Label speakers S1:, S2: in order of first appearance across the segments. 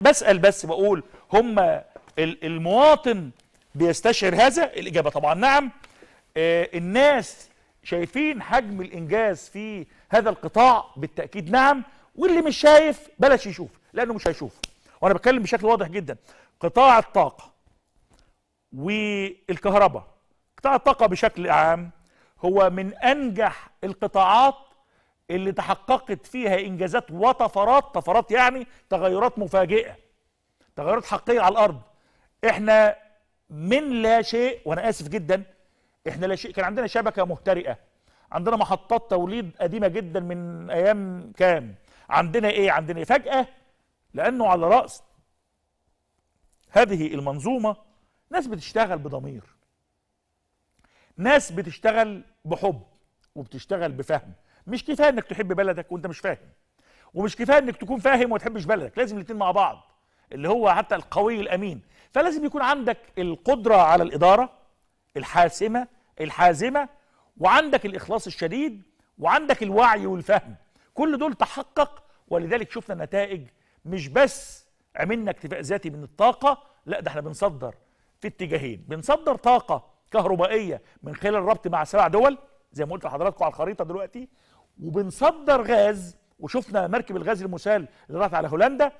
S1: بسأل بس بقول هم المواطن بيستشعر هذا الإجابة طبعا نعم آه، الناس شايفين حجم الإنجاز في هذا القطاع بالتأكيد نعم واللي مش شايف بلاش يشوف لأنه مش هيشوف وأنا بتكلم بشكل واضح جدا قطاع الطاقة والكهرباء قطاع الطاقة بشكل عام هو من أنجح القطاعات اللي تحققت فيها انجازات وطفرات طفرات يعني تغيرات مفاجئه تغيرات حقيقيه على الارض احنا من لا شيء وانا اسف جدا احنا لا شيء كان عندنا شبكه مهترئه عندنا محطات توليد قديمه جدا من ايام كام عندنا ايه عندنا إيه؟ فجاه لانه على راس هذه المنظومه ناس بتشتغل بضمير ناس بتشتغل بحب وبتشتغل بفهم مش كفايه انك تحب بلدك وانت مش فاهم ومش كفايه انك تكون فاهم وما تحبش بلدك لازم الاثنين مع بعض اللي هو حتى القوي الامين فلازم يكون عندك القدره على الاداره الحاسمه الحازمه وعندك الاخلاص الشديد وعندك الوعي والفهم كل دول تحقق ولذلك شفنا نتائج مش بس عملنا اكتفاء ذاتي من الطاقه لا ده احنا بنصدر في اتجاهين بنصدر طاقه كهربائيه من خلال الربط مع سبع دول زي ما قلت لحضراتكم على الخريطه دلوقتي وبنصدر غاز وشفنا مركب الغاز المسال اللي راح على هولندا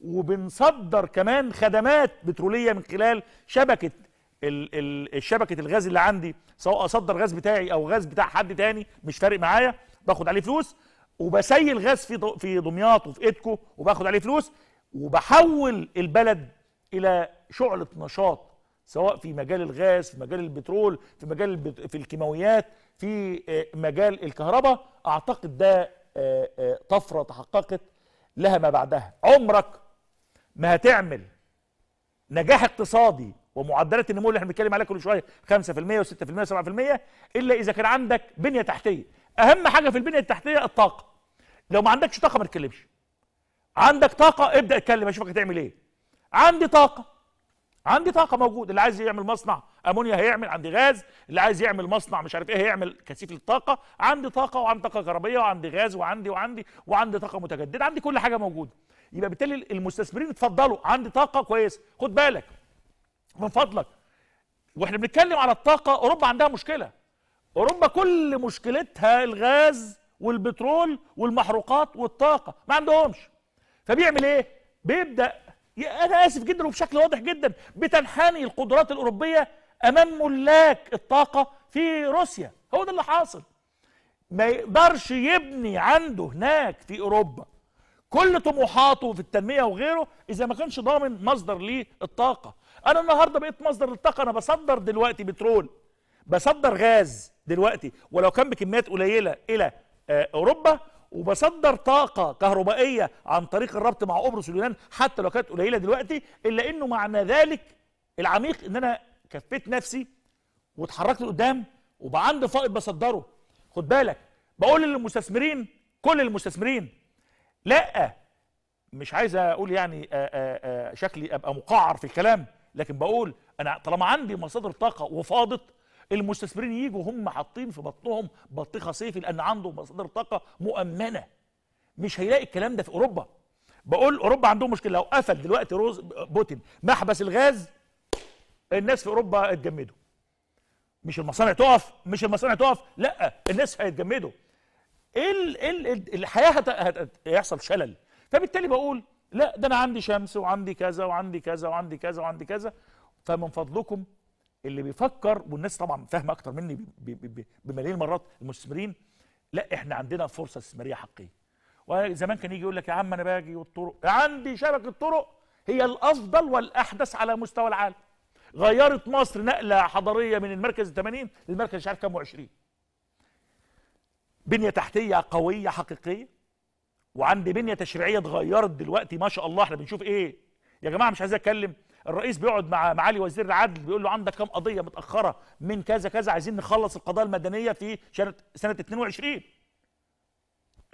S1: وبنصدر كمان خدمات بتروليه من خلال شبكه شبكه الغاز اللي عندي سواء اصدر غاز بتاعي او غاز بتاع حد تاني مش فارق معايا باخد عليه فلوس وبسيل غاز في في دمياط وفي ايدكو وباخد عليه فلوس وبحول البلد الى شعله نشاط سواء في مجال الغاز في مجال البترول في مجال البت... في الكيماويات في آه، مجال الكهرباء اعتقد ده آه، آه، طفره تحققت لها ما بعدها عمرك ما هتعمل نجاح اقتصادي ومعدلات النمو اللي احنا بنتكلم عليها كل شويه 5% و6% و7% الا اذا كان عندك بنيه تحتيه اهم حاجه في البنيه التحتيه الطاقه لو ما عندكش طاقه ما تتكلمش عندك طاقه ابدا اتكلم اشوفك هتعمل ايه عندي طاقه عندي طاقه موجود اللي عايز يعمل مصنع امونيا هيعمل عندي غاز اللي عايز يعمل مصنع مش عارف ايه هيعمل كثيف للطاقه عندي طاقه وعندي طاقه كهربائيه وعندي غاز وعندي وعندي وعندي طاقه متجدده عندي كل حاجه موجوده يبقى بالتالي المستثمرين اتفضلوا عندي طاقه كويس خد بالك من فضلك واحنا بنتكلم على الطاقه اوروبا عندها مشكله اوروبا كل مشكلتها الغاز والبترول والمحروقات والطاقه ما عندهمش فبيعمل ايه بيبدا انا اسف جدا وبشكل واضح جدا بتنحني القدرات الاوروبيه امام ملاك الطاقه في روسيا هو ده اللي حاصل ما يقدرش يبني عنده هناك في اوروبا كل طموحاته في التنميه وغيره اذا ما كانش ضامن مصدر ليه الطاقه انا النهارده بقيت مصدر للطاقه انا بصدر دلوقتي بترول بصدر غاز دلوقتي ولو كان بكميات قليله الى آه، اوروبا وبصدر طاقة كهربائية عن طريق الربط مع قبرص اليونان حتى لو كانت قليلة دلوقتي إلا أنه معنى ذلك العميق أن أنا كفيت نفسي واتحركت لقدام وبقى عندي فائض بصدره خد بالك بقول للمستثمرين كل المستثمرين لا مش عايز اقول يعني آآ آآ شكلي ابقى مقعر في الكلام لكن بقول انا طالما عندي مصادر طاقه وفاضت المستثمرين يجوا هم حاطين في بطنهم بطيخه صيفي لان عندهم مصادر طاقه مؤمنه مش هيلاقي الكلام ده في اوروبا بقول اوروبا عندهم مشكله لو قفل دلوقتي روز بوتين محبس الغاز الناس في اوروبا اتجمدوا مش المصانع تقف مش المصانع تقف لا الناس هيتجمدوا ايه, إيه, إيه الحياه هيحصل شلل فبالتالي بقول لا ده انا عندي شمس وعندي كذا وعندي كذا وعندي كذا وعندي كذا فمن فضلكم اللي بيفكر والناس طبعا فاهمه اكتر مني بملايين المرات المستثمرين لا احنا عندنا فرصه استثماريه حقيقيه وزمان كان يجي يقول لك يا عم انا باجي والطرق عندي شبكه طرق هي الافضل والاحدث على مستوى العالم غيرت مصر نقله حضاريه من المركز 80 للمركز مش عارف كام و20 بنيه تحتيه قويه حقيقيه وعندي بنيه تشريعيه اتغيرت دلوقتي ما شاء الله احنا بنشوف ايه يا جماعه مش عايز اتكلم الرئيس بيقعد مع معالي وزير العدل بيقول له عندك كام قضيه متاخره من كذا كذا عايزين نخلص القضايا المدنيه في سنه سنه 22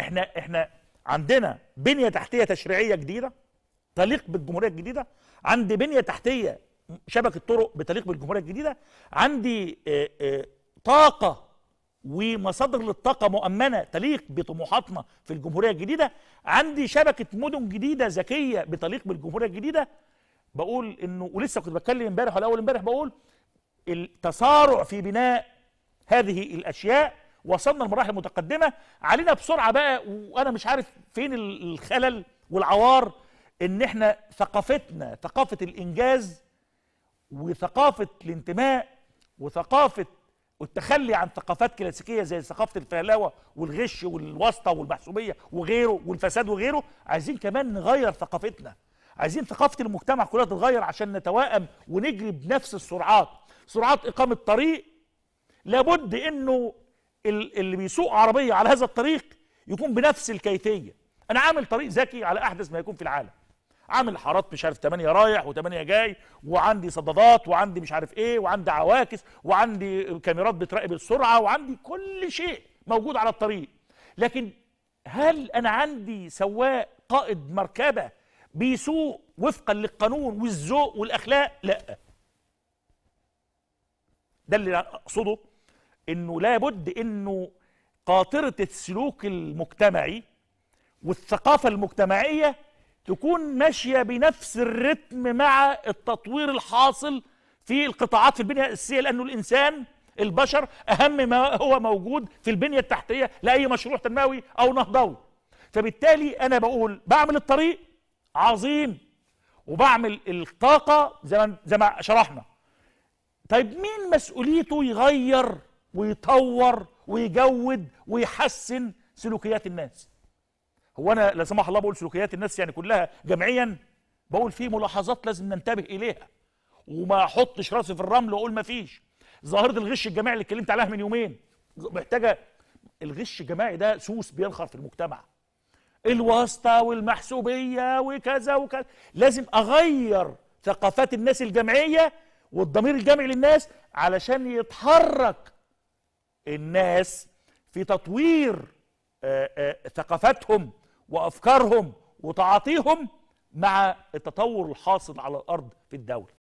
S1: احنا احنا عندنا بنيه تحتيه تشريعيه جديده تليق بالجمهوريه الجديده عندي بنيه تحتيه شبكه طرق بتليق بالجمهوريه الجديده عندي اه اه طاقه ومصادر للطاقه مؤمنه تليق بطموحاتنا في الجمهوريه الجديده عندي شبكه مدن جديده ذكيه بتليق بالجمهوريه الجديده بقول انه ولسه كنت بتكلم امبارح ولا اول امبارح بقول التسارع في بناء هذه الاشياء وصلنا لمراحل متقدمه علينا بسرعه بقى وانا مش عارف فين الخلل والعوار ان احنا ثقافتنا ثقافه الانجاز وثقافه الانتماء وثقافه والتخلي عن ثقافات كلاسيكيه زي ثقافه الفهلاوه والغش والواسطه والمحسوبيه وغيره والفساد وغيره عايزين كمان نغير ثقافتنا عايزين ثقافه المجتمع كلها تتغير عشان نتوائم ونجري بنفس السرعات سرعات اقامه طريق لابد انه اللي بيسوق عربيه على هذا الطريق يكون بنفس الكيفيه انا عامل طريق ذكي على احدث ما يكون في العالم عامل حارات مش عارف 8 رايح و8 جاي وعندي صدادات وعندي مش عارف ايه وعندي عواكس وعندي كاميرات بتراقب السرعه وعندي كل شيء موجود على الطريق لكن هل انا عندي سواق قائد مركبه بيسوق وفقا للقانون والذوق والاخلاق لا ده اللي اقصده انه لابد انه قاطره السلوك المجتمعي والثقافه المجتمعيه تكون ماشيه بنفس الرتم مع التطوير الحاصل في القطاعات في البنيه الاساسيه لانه الانسان البشر اهم ما هو موجود في البنيه التحتيه لاي مشروع تنموي او نهضوي فبالتالي انا بقول بعمل الطريق عظيم وبعمل الطاقه زي ما زي ما شرحنا طيب مين مسؤوليته يغير ويطور ويجود ويحسن سلوكيات الناس هو انا لا سمح الله بقول سلوكيات الناس يعني كلها جمعيا بقول في ملاحظات لازم ننتبه اليها وما احطش راسي في الرمل واقول ما فيش ظاهره الغش الجماعي اللي اتكلمت عليها من يومين محتاجه الغش الجماعي ده سوس بينخر في المجتمع الواسطة والمحسوبية وكذا وكذا لازم أغير ثقافات الناس الجمعية والضمير الجمعي للناس علشان يتحرك الناس في تطوير آه، آه، ثقافاتهم وأفكارهم وتعاطيهم مع التطور الحاصل على الأرض في الدولة